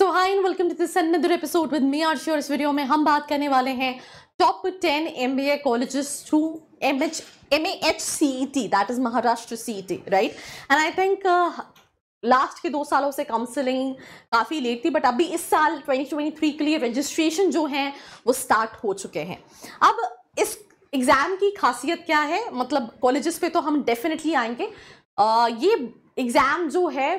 So hi and welcome to this another episode with me Aarshi और इस video में हम बात करने वाले हैं top ten M B A colleges to M H M A H C E T that is Maharashtra C E T right and I think last के दो सालों से काउंसलिंग काफ़ी लेट थी बट अभी इस साल 2023 के लिए रजिस्ट्रेशन जो हैं वो स्टार्ट हो चुके हैं अब इस एग्ज़ाम की खासियत क्या है मतलब कॉलेजेस पे तो हम डेफिनेटली आएंगे uh, ये एग्ज़ाम जो है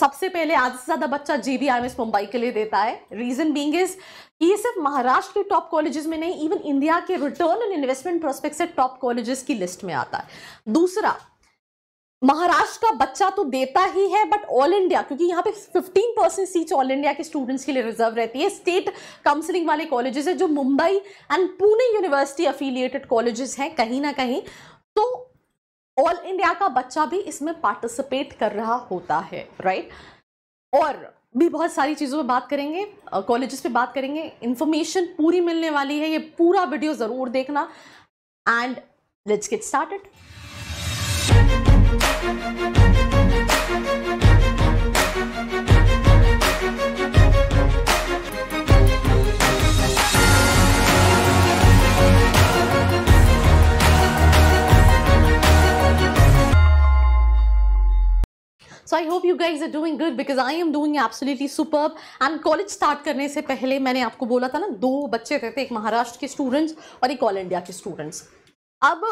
सबसे पहले आधे से ज़्यादा बच्चा जे मुंबई के लिए देता है रीज़न बींग इज ये सिर्फ महाराष्ट्र के टॉप कॉलेजेस में नहीं इवन इंडिया के रिटर्न एंड इन्वेस्टमेंट प्रोस्पेक्ट से टॉप कॉलेजेस की लिस्ट में आता है दूसरा महाराष्ट्र का बच्चा तो देता ही है बट ऑल इंडिया क्योंकि यहाँ पे 15 परसेंट सीट ऑल इंडिया के स्टूडेंट्स के लिए रिजर्व रहती है स्टेट काउंसलिंग वाले कॉलेजेस है जो Mumbai and Pune university affiliated colleges हैं कहीं ना कहीं ऑल इंडिया का बच्चा भी इसमें पार्टिसिपेट कर रहा होता है राइट और भी बहुत सारी चीज़ों पे बात करेंगे कॉलेजेस पे बात करेंगे इन्फॉर्मेशन पूरी मिलने वाली है ये पूरा वीडियो ज़रूर देखना and let's get started I hope you guys are doing good because I am doing absolutely superb and college start करने से पहले मैंने आपको बोला था ना दो बच्चे रहते एक महाराष्ट्र के स्टूडेंट्स और एक ऑल इंडिया के स्टूडेंट्स अब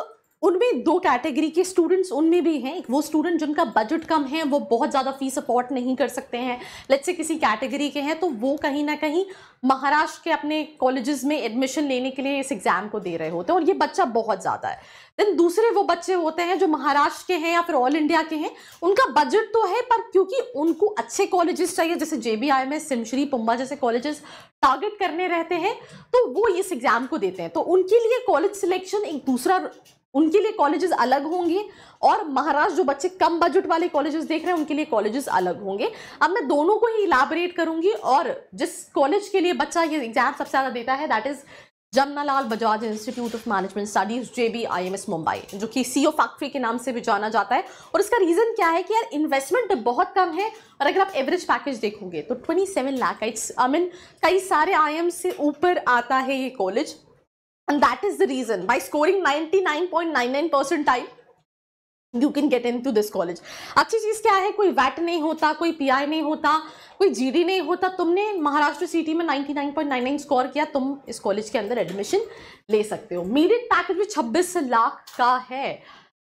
उनमें दो कैटेगरी के स्टूडेंट्स उनमें भी हैं वो स्टूडेंट जिनका बजट कम है वो बहुत ज़्यादा फीस अफोर्ड नहीं कर सकते हैं लेट्स से किसी कैटेगरी के हैं तो वो कहीं ना कहीं महाराष्ट्र के अपने कॉलेजेस में एडमिशन लेने के लिए इस एग्ज़ाम को दे रहे होते हैं और ये बच्चा बहुत ज़्यादा है देन दूसरे वो बच्चे होते हैं जो महाराष्ट्र के हैं या फिर ऑल इंडिया के हैं उनका बजट तो है पर क्योंकि उनको अच्छे कॉलेजेस चाहिए जैसे जे बी आई में सिमशरी पुम्बा जैसे कॉलेजेस टारगेट करने रहते हैं तो वो इस एग्ज़ाम को देते हैं तो उनके लिए कॉलेज सिलेक्शन एक दूसरा उनके लिए कॉलेजेस अलग होंगे और महाराष्ट्र जो बच्चे कम बजट वाले कॉलेजेस देख रहे हैं उनके लिए कॉलेजेस अलग होंगे अब मैं दोनों को ही इलाबरेट करूंगी और जिस कॉलेज के लिए बच्चा ये एग्जाम सबसे ज़्यादा देता है that is Jamnalal Bajaj institute of management studies J B I M S Mumbai जो कि सी ओ फैक्ट्री के नाम से भी जाना जाता है और इसका रीज़न क्या है कि यार इन्वेस्टमेंट बहुत कम है और अगर आप एवरेज पैकेज देखोगे तो twenty seven lakh it's I mean कई सारे आई एम से ऊपर आता है ये college and that is the reason by scoring 99.99 percentile you can get into this college अच्छी चीज़ क्या है कोई वैट नहीं होता कोई पीआई नहीं होता कोई जीडी नहीं होता तुमने महाराष्ट्र सिटी में 99.99 स्कोर किया तुम इस कॉलेज के अंदर एडमिशन ले सकते हो मेरिट पैकेज भी 26 लाख का है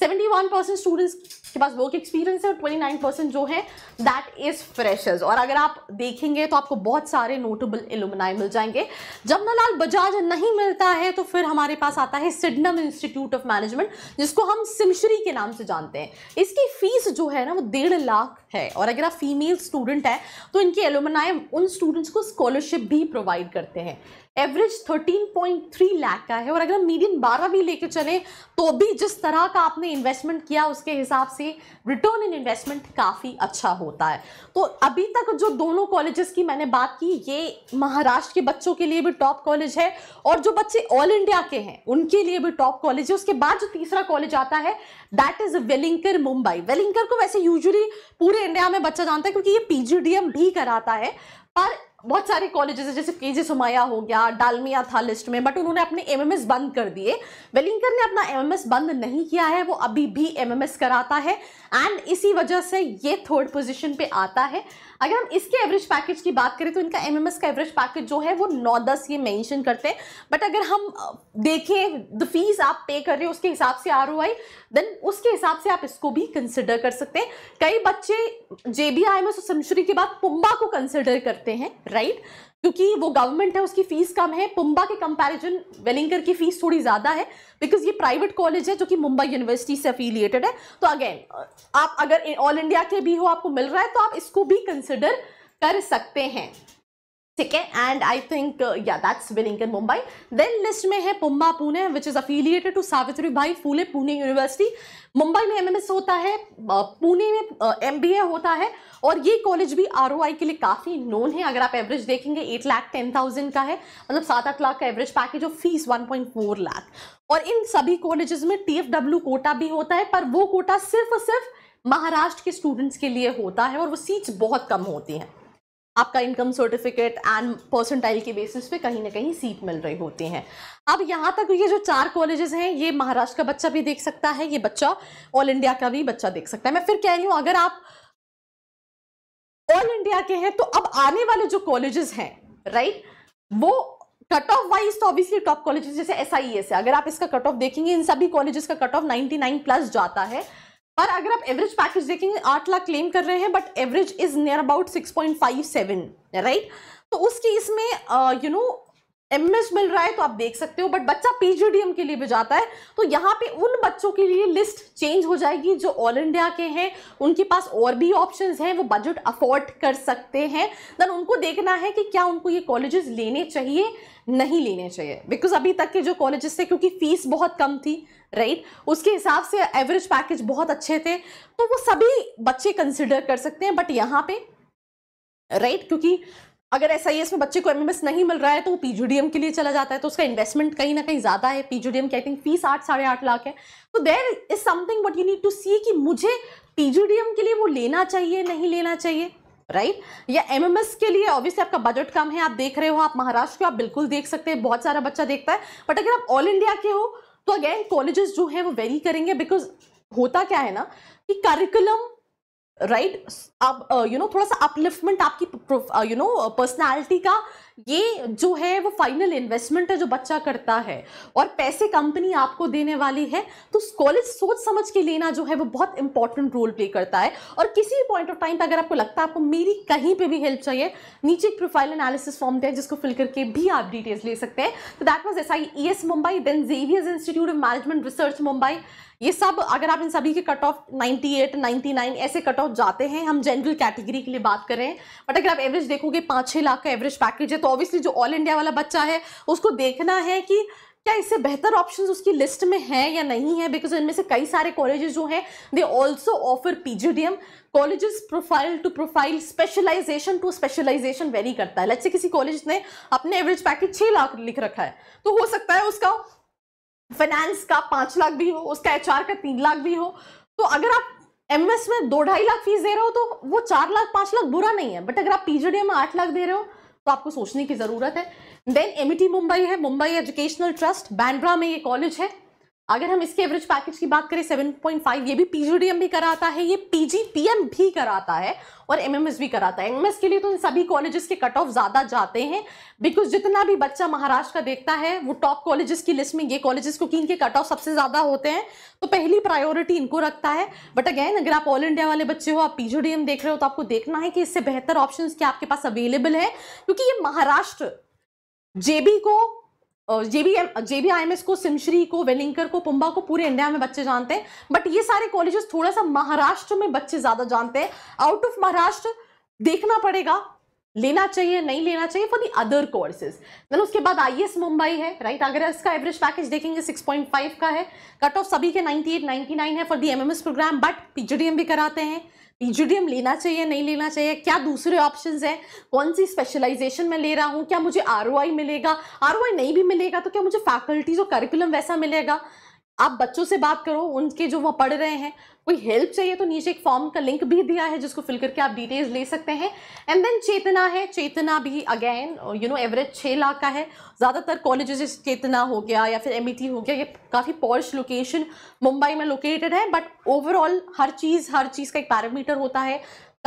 सेवेंटी वन परसेंट स्टूडेंट्स के पास वर्क एक्सपीरियंस है और ट्वेंटी नाइन परसेंट जो है दैट इज़ फ्रेश और अगर आप देखेंगे तो आपको बहुत सारे नोटेबल एलुमनाई मिल जाएंगे जमनालाल बजाज नहीं मिलता है तो फिर हमारे पास आता है सिडनम इंस्टीट्यूट ऑफ मैनेजमेंट जिसको हम सिमशरी के नाम से जानते हैं इसकी फीस जो है ना वो डेढ़ लाख है और अगर आप फीमेल स्टूडेंट हैं तो इनके एलोमनाए उन स्टूडेंट्स को स्कॉलरशिप भी प्रोवाइड करते हैं एवरेज 13.3 लाख का है और अगर हम मीडियन 12 भी लेके चले तो भी जिस तरह का आपने इन्वेस्टमेंट किया उसके हिसाब से रिटर्न इन इन्वेस्टमेंट काफ़ी अच्छा होता है तो अभी तक जो दोनों कॉलेजेस की मैंने बात की ये महाराष्ट्र के बच्चों के लिए भी टॉप कॉलेज है और जो बच्चे ऑल इंडिया के हैं उनके लिए भी टॉप कॉलेज है उसके बाद जो तीसरा कॉलेज आता है दैट इज़ वेलिंकर मुंबई वेलिंकर को वैसे यूजली पूरे इंडिया में बच्चा जानता है क्योंकि ये पीजीडीएम भी कराता है पर बहुत सारे कॉलेजेस हैं जैसे के जे सुमाया हो गया डालमिया था लिस्ट में बट उन्होंने अपने एमएमएस बंद कर दिए वेलिंकर ने अपना एमएमएस बंद नहीं किया है वो अभी भी एमएमएस कराता है एंड इसी वजह से ये थर्ड पोजीशन पे आता है अगर हम इसके एवरेज पैकेज की बात करें तो इनका एम का एवरेज पैकेज जो है वो नौ दस ये मेंशन करते हैं बट अगर हम देखें द फीस आप पे कर रहे हो उसके हिसाब से आर देन उसके हिसाब से आप इसको भी कंसिडर कर सकते हैं कई बच्चे जे बी आई और सेंचुरी के बाद पुम्बा को कंसिडर करते हैं राइट क्योंकि वो गवर्नमेंट है उसकी फीस कम है पुम्बा के कंपैरिजन वेलिंगर की फीस थोड़ी ज़्यादा है बिकॉज ये प्राइवेट कॉलेज है जो कि मुंबई यूनिवर्सिटी से अफिलिएटेड है तो अगेन आप अगर ऑल इंडिया के भी हो आपको मिल रहा है तो आप इसको भी कंसिडर कर सकते हैं ठीक है एंड आई थिंक या that's winning in Mumbai then list में है PUMBA Pune which is affiliated to Savitribai Phule Pune university Mumbai में एमएमएस होता है पुणे uh, में एमबीए uh, होता है और ये कॉलेज भी आरओआई के लिए काफ़ी नोन है अगर आप एवरेज देखेंगे एट लाख टेन थाउजेंड का है मतलब सात आठ लाख का एवरेज पैकेज और fees one point four lakh और इन सभी कॉलेजेस में डब्ल्यू कोटा भी होता है पर वो कोटा सिर्फ और सिर्फ महाराष्ट्र के स्टूडेंट्स के लिए होता है और वो सीट्स बहुत कम होती हैं आपका इनकम सर्टिफिकेट एंड पर्सेंटाइल के बेसिस पे कहीं ना कहीं सीट मिल रही होती हैं अब यहाँ तक ये जो चार कॉलेजेस हैं ये महाराष्ट्र का बच्चा भी देख सकता है ये बच्चा ऑल इंडिया का भी बच्चा देख सकता है मैं फिर कह रही हूँ अगर आप ऑल इंडिया के हैं तो अब आने वाले जो कॉलेजेस हैं राइट वो कट ऑफ वाइज तो ऑब्वियसली टॉप कॉलेजेस जैसे एस आई e है अगर आप इसका कट ऑफ देखेंगे इन सभी कॉलेजेस का कट ऑफ 99 प्लस जाता है और अगर आप एवरेज पैकेज देखेंगे आठ लाख क्लेम कर रहे हैं but average is near about six point five seven right तो उस केस में यू uh, नो एमएस मिल रहा है तो आप देख सकते हो बट बच्चा पीजीडीएम के लिए भी जाता है तो यहाँ पे उन बच्चों के लिए लिस्ट चेंज हो जाएगी जो ऑल इंडिया के हैं उनके पास और भी ऑप्शन हैं वो बजट अफोर्ड कर सकते हैं देन उनको देखना है कि क्या उनको ये कॉलेजेस लेने चाहिए नहीं लेने चाहिए बिकॉज अभी तक के जो कॉलेजेस थे क्योंकि फीस बहुत कम थी राइट right? उसके हिसाब से एवरेज पैकेज बहुत अच्छे थे तो वो सभी बच्चे कंसिडर कर सकते हैं बट यहाँ पे राइट right? क्योंकि अगर एस आई एस में बच्चे को एम नहीं मिल रहा है तो वो पीजीडीएम के लिए चला जाता है तो उसका इन्वेस्टमेंट कहीं ना कहीं ज़्यादा है पीजीडीएम की आई थिंक फीस आठ साढ़े आठ लाख है तो there is something but you need to see कि मुझे पीजीडीएम के लिए वो लेना चाहिए नहीं लेना चाहिए राइट right? या एमएमएस के लिए ऑब्वियसली आपका बजट कम है आप देख रहे हो आप महाराष्ट्र के आप बिल्कुल देख सकते हैं बहुत सारा बच्चा देखता है बट अगर आप ऑल इंडिया के हो तो अगेन कॉलेजेस जो है वो वेरी करेंगे बिकॉज होता क्या है ना कि करिकुलम राइट अब यू uh, नो थोड़ा सा अपलिफ्टमेंट आपकी यू नो पर्सनालिटी का ये जो है वो फाइनल इन्वेस्टमेंट है जो बच्चा करता है और पैसे कंपनी आपको देने वाली है तो कॉलेज सोच समझ के लेना जो है वो बहुत इंपॉर्टेंट रोल प्ले करता है और किसी भी पॉइंट ऑफ टाइम पर अगर आपको लगता है आपको मेरी कहीं पे भी हेल्प चाहिए नीचे एक प्रोफाइल एनालिसिस फॉर्म है जिसको फिल करके भी आप डिटेल्स ले सकते हैं तो that was S I E S Mumbai then Xavier's institute of management research Mumbai ये सब अगर आप इन सभी के कट ऑफ 98, 99 ऐसे कट ऑफ जाते हैं हम जनरल कैटेगरी के लिए बात कर रहे हैं बट अगर आप एवरेज देखोगे पाँच छः लाख का एवरेज पैकेज है तो ऑब्वियसली जो ऑल इंडिया वाला बच्चा है उसको देखना है कि क्या इससे बेहतर ऑप्शंस उसकी लिस्ट में हैं या नहीं है बिकॉज इनमें से कई सारे कॉलेजेस जो हैं they also offer PGDM colleges profile to profile specialisation to specialisation very करता है लेट्स से किसी कॉलेज ने अपने एवरेज पैकेज छः लाख लिख रखा है तो हो सकता है उसका फाइनेंस का पाँच लाख भी हो उसका एच का तीन लाख भी हो तो अगर आप एम में दो ढाई लाख फीस दे रहे हो तो वो चार लाख पाँच लाख बुरा नहीं है बट अगर आप पीजीडी में आठ लाख दे रहे हो तो आपको सोचने की ज़रूरत है देन एम मुंबई है मुंबई एजुकेशनल ट्रस्ट बैंड्रा में ये कॉलेज है अगर हम इसके एवरेज पैकेज की बात करें 7.5 ये भी पीजीडीएम भी कराता है ये पीजीपीएम भी कराता है और एमएमएस भी कराता है एमएमएस के लिए तो इन सभी कॉलेजेस के कट ऑफ ज़्यादा जाते हैं बिकॉज जितना भी बच्चा महाराष्ट्र का देखता है वो टॉप कॉलेजेस की लिस्ट में ये कॉलेजेस क्योंकि इनके कट ऑफ सबसे ज़्यादा होते हैं तो पहली प्रायोरिटी इनको रखता है बट अगैन अगर आप ऑल इंडिया वाले बच्चे हो आप पीजीडीएम देख रहे हो तो आपको देखना है कि इससे बेहतर ऑप्शन क्या आपके पास अवेलेबल है क्योंकि ये महाराष्ट्र जेबी को जेबीएम एस को सिमश्री को वेलिंकर को पुम्बा को पूरे इंडिया में बच्चे जानते हैं बट ये सारे कॉलेजेस थोड़ा सा महाराष्ट्र में बच्चे ज़्यादा जानते हैं आउट ऑफ महाराष्ट्र देखना पड़ेगा लेना चाहिए नहीं लेना चाहिए for the other courses then उसके बाद आई e मुंबई है राइट अगर इसका एवरेज पैकेज देखेंगे 6.5 का है कट ऑफ सभी के 98 99 है for the MMS programme but PGDM भी कराते हैं पीजीडीएम लेना चाहिए नहीं लेना चाहिए क्या दूसरे ऑप्शंस हैं कौन सी स्पेशलाइजेशन में ले रहा हूँ क्या मुझे आर मिलेगा आर नहीं भी मिलेगा तो क्या मुझे फैकल्टीज और करिकुलम वैसा मिलेगा आप बच्चों से बात करो उनके जो वो पढ़ रहे हैं कोई हेल्प चाहिए तो नीचे एक फॉर्म का लिंक भी दिया है जिसको फिल करके आप डिटेल्स ले सकते हैं एंड देन चेतना है चेतना भी अगेन यू नो एवरेज छः लाख का है ज़्यादातर कॉलेज चेतना हो गया या फिर एम e हो गया ये काफ़ी पॉश लोकेशन मुंबई में लोकेटेड है बट ओवरऑल हर चीज़ हर चीज़ का एक पैरामीटर होता है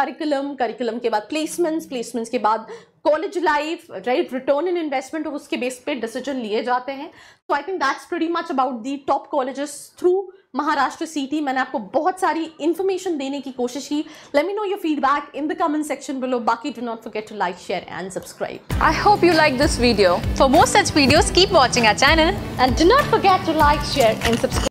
करिकुलम करिकुलम के बाद प्लेसमेंट्स प्लेसमेंट्स के बाद college life right return in investment और उसके बेस पे डिसीजन लिए जाते हैं so I think that's pretty much about the top colleges through Maharashtra city मैंने आपको बहुत सारी इन्फॉर्मेशन देने की कोशिश की let me know your feedback in the comment section below बाकी do not forget to like share and subscribe I hope you like this video for more such videos keep watching our channel and do not forget to like share and subscribe